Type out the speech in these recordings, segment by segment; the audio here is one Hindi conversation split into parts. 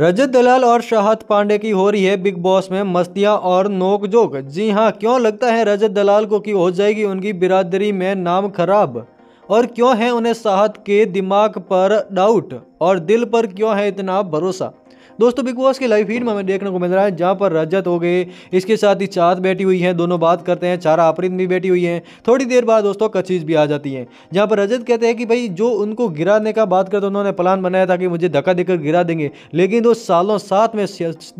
रजत दलाल और शाहत पांडे की हो रही है बिग बॉस में मस्तियां और नोकझोंक जी हां क्यों लगता है रजत दलाल को कि हो जाएगी उनकी बिरादरी में नाम खराब और क्यों है उन्हें शाहत के दिमाग पर डाउट और दिल पर क्यों है इतना भरोसा दोस्तों बिग बॉस के लाइव फीड में हमें देखने को मिल रहा है जहाँ पर रजत हो गए इसके साथ ही चाँद बैठी हुई है दोनों बात करते हैं चारा आपरिंद भी बैठी हुई है थोड़ी देर बाद दोस्तों कचीज भी आ जाती है जहाँ पर रजत कहते हैं कि भाई जो उनको गिराने का बात करते उन्होंने प्लान बनाया था कि मुझे धक्का देकर गिरा देंगे लेकिन दो सालों साथ में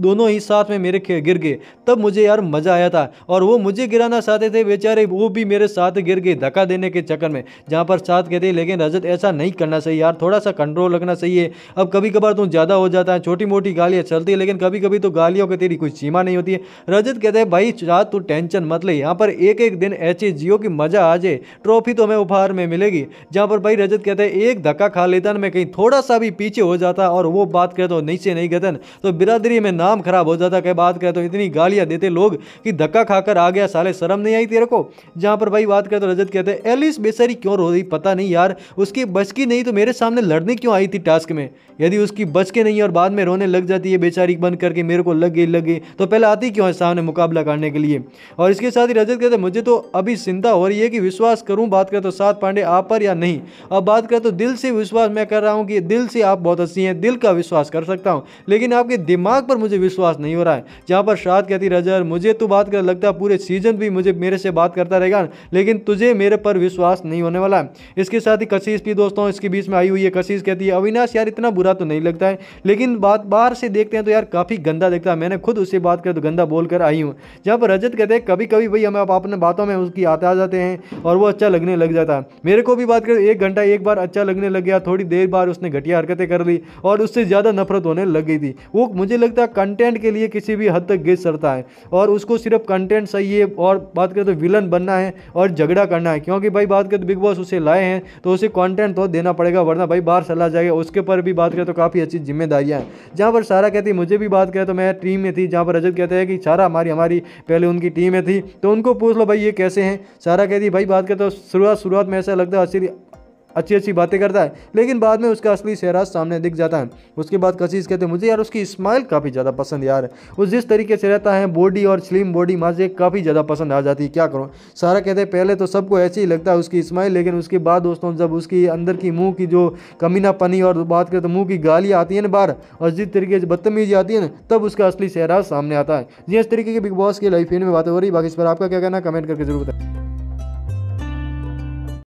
दोनों ही साथ में मेरे गिर गए तब मुझे यार मज़ा आया था और वो मुझे गिराना चाहते थे बेचारे वो भी मेरे साथ गिर गए धक्का देने के चक्कर में जहाँ पर साथ कहते लेकिन रजत ऐसा नहीं करना चाहिए यार थोड़ा सा कंट्रोल रखना चाहिए अब कभी कभार तुम ज़्यादा हो जाता है छोटी मोटी छोटी गालियाँ चलती है लेकिन कभी कभी तो गालियों की तेरी कोई सीमा नहीं होती है रजत कहते हैं भाई चाह तू टेंशन मत ले यहाँ पर एक एक दिन एच जियो की मजा आ जाए ट्रॉफी तो हमें उपहार में मिलेगी जहाँ पर भाई रजत कहते हैं एक धक्का खा लेता मैं कहीं थोड़ा सा भी पीछे हो जाता और वो बात कहते हो तो नीचे नहीं कहते तो बिरादरी में नाम खराब हो जाता कहीं बात कहते हो तो इतनी गालियाँ देते लोग कि धक्का खाकर आ गया साले शर्म नहीं आई तेरे को जहाँ पर भाई बात करते तो रजत कहते हैं एलिस बेचारी क्यों रो रही पता नहीं यार उसकी बच की नहीं तो मेरे सामने लड़ने क्यों आई थी टास्क में यदि उसकी बच के नहीं और बाद में रोने लग लग जाती है बेचारी बन करके मेरे को लग गई लग गई तो पहले आती क्यों है सामने मुकाबला करने के लिए और इसके साथ ही रजत कहते हैं मुझे तो अभी चिंता हो रही है कि विश्वास करूँ बात करें तो सात पांडे आप पर या नहीं अब बात करें तो दिल से विश्वास मैं कर रहा हूँ कि दिल से आप बहुत अच्छी हैं दिल का विश्वास कर सकता हूँ लेकिन आपके दिमाग पर मुझे विश्वास नहीं हो रहा है जहाँ पर शाद कहती रजत मुझे तो बात कर लगता है पूरे सीजन भी मुझे मेरे से बात करता रहेगा लेकिन तुझे मेरे पर विश्वास नहीं होने वाला है इसके साथ ही कशिश भी दोस्तों इसके बीच में आई हुई है कशिश कहती है अविनाश यार इतना बुरा तो नहीं लगता है लेकिन बात बार प्यार से देखते हैं तो यार काफ़ी गंदा दिखता है मैंने खुद उससे बात कर तो गंदा बोल कर आई हूँ जब रजत कहते हैं कभी कभी भाई हम अपने बातों में उसकी आते आ जाते हैं और वो अच्छा लगने लग जाता है मेरे को भी बात कर एक घंटा एक बार अच्छा लगने लग गया थोड़ी देर बाद उसने घटिया हरकतें कर ली और उससे ज़्यादा नफरत होने लग गई थी वो मुझे लगता है कंटेंट के लिए किसी भी हद तक गिर सकता है और उसको सिर्फ कंटेंट सही है और बात करें तो विलन बनना है और झगड़ा करना है क्योंकि भाई बात करें तो बिग बॉस उसे लाए हैं तो उसे कंटेंट तो देना पड़ेगा वरना भाई बाहर चला जाएगा उसके पर भी बात करें तो काफ़ी अच्छी जिम्मेदारियाँ हैं जहाँ पर सारा कहती मुझे भी बात करें तो मैं टीम में थी जहाँ पर रजत कहते हैं कि सारा हमारी हमारी पहले उनकी टीम में थी तो उनको पूछ लो भाई ये कैसे हैं सारा कहती भाई बात करते तो शुरुआत शुरुआत में ऐसा लगता है अच्छी अच्छी बातें करता है लेकिन बाद में उसका असली चेहरा सामने दिख जाता है उसके बाद कशीस कहते हैं मुझे यार उसकी स्माइल काफ़ी ज़्यादा पसंद यार वो जिस तरीके से रहता है बॉडी और स्लिम बॉडी माजे काफ़ी ज़्यादा पसंद आ जाती है क्या करूँ सारा कहते हैं पहले तो सबको ऐसे ही लगता है उसकी स्माइल लेकिन उसके बाद दोस्तों जब उसकी अंदर की मुँह की जो कमीना पनी और बात करें तो मुँह की गालियाँ आती है ना बाहर और जिस तरीके से बदतमीजी आती है ना तब उसका असली चेहरा सामने आता है जी इस तरीके की बिग बॉस की लाइफ में बातें हो रही बाकी इस पर आपका क्या कहना कमेंट करके जरूर बताएँ